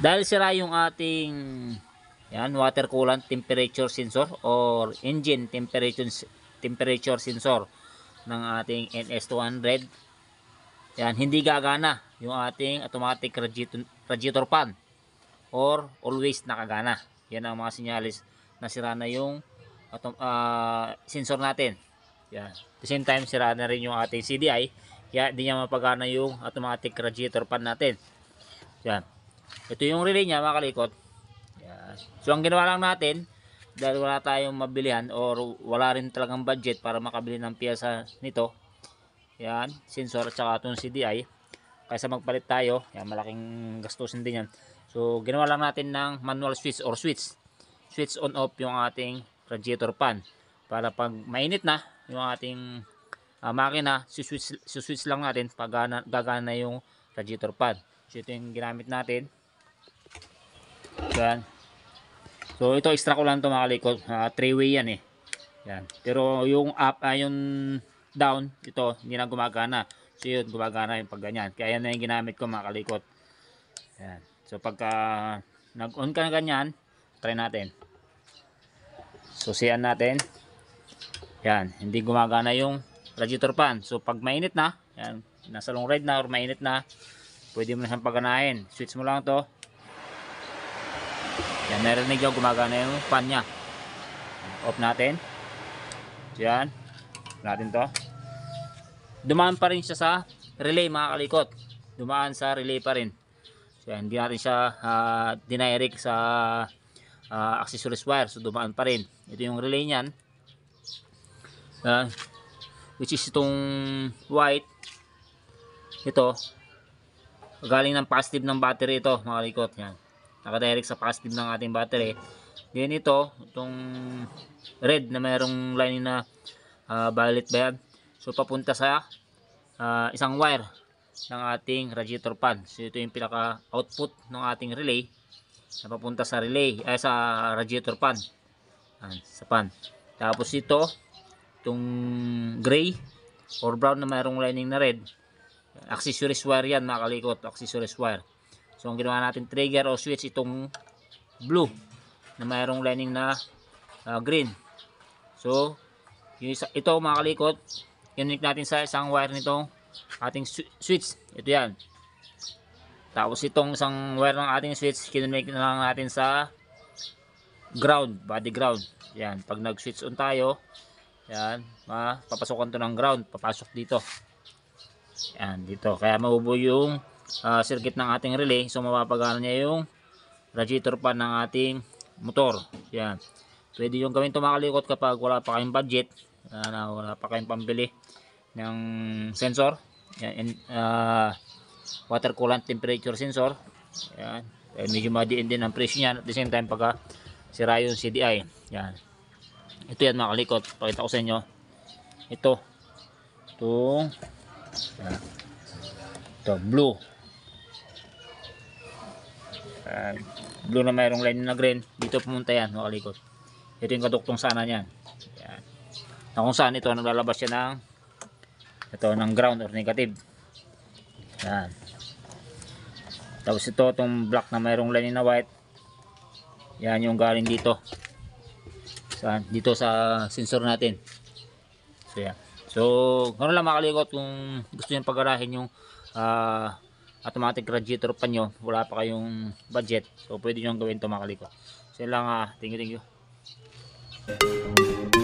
Dahil sira yung ating yan, water coolant temperature sensor or engine temperature temperature sensor ng ating NS200. Yan, hindi gagana yung ating automatic radiator, radiator fan or always nakagana. Yan ang mga sinyalis na sira na yung uh, sensor natin. Yan. the same time, sira na rin yung ating CDI. Kaya hindi niya mapagana yung automatic radiator fan natin. Yan. Ito yung relay niya mga kalikot. Yes. So ang ginawa lang natin, dahil wala tayong mabilihan or wala rin talagang budget para makabili ng piyesa nito. Yan, sensor at saka itong CDI. Kaysa magpalit tayo, yan, malaking gastusin din yan. So ginawa lang natin ng manual switch or switch. Switch on off yung ating radiator pan. Para pag mainit na yung ating uh, makina, suswitch, switch lang natin pag gagana na yung radiator pan. So ito yung ginamit natin So, yan. So, ito extra ko lang to mga Uh, three-way yan eh. Yan. Pero yung up, uh, yung down, ito, hindi na gumagana. So, yun, gumagana yung pag ganyan. Kaya yan na yung ginamit ko mga Yan. So, pagka nag-on ka na ganyan, try natin. So, siyan natin. Yan. Hindi gumagana yung radiator fan. So, pag mainit na, yan, nasa long red na or mainit na, pwede mo na siyang paganahin. Switch mo lang to yan, narinig yung gumagana yung fan niya. Off natin. So, yan. natin to. Dumaan pa rin siya sa relay mga kalikot. Dumaan sa relay pa rin. So, hindi natin siya uh, ah, dinirect sa uh, accessories wire. So, dumaan pa rin. Ito yung relay niyan. Uh, which is itong white. Ito. Galing ng positive ng battery ito mga kalikot. Yan nakadirect sa positive ng ating battery then ito itong red na mayroong line na uh, violet ba yan so papunta sa uh, isang wire ng ating radiator fan so ito yung pinaka output ng ating relay na papunta sa relay ay sa radiator fan Ayan, sa fan tapos ito itong gray or brown na mayroong lining na red accessories wire yan mga kalikot accessories wire So ang ginawa natin trigger o switch itong blue na mayroong lining na uh, green. So yung isa, ito mga kalikot, kinunik natin sa isang wire nitong ating switch. Ito yan. Tapos itong isang wire ng ating switch, kinunik na lang natin sa ground, body ground. Yan, pag nag-switch on tayo, yan, mapapasokan to ng ground, papasok dito. Yan, dito. Kaya mabubuo yung uh, circuit ng ating relay so mapapagana niya yung radiator pan ng ating motor yan pwede yung gawin tumakalikot kapag wala pa kayong budget uh, wala pa kayong pambili ng sensor yan, and, uh, water coolant temperature sensor yan eh, medyo madiin din ang presyo niyan at the same time pagka sira yung CDI yan ito yan makalikot pakita ko sa inyo ito itong yan. ito blue Uh, blue na mayroong line na green. Dito pumunta yan mga kalikot. Ito yung kaduktong sana niyan. Ayan. Na kung saan ito naglalabas siya ng ito ng ground or negative. Ayan. Tapos ito itong black na mayroong line na white. Yan yung galing dito. Saan? Dito sa sensor natin. So yan. So, ganoon lang mga kung gusto niyo pag-arahin yung uh, automatic radiator pa nyo wala pa kayong budget so pwede nyo gawin ito mga kaliko so yun lang ha ah. thank you thank you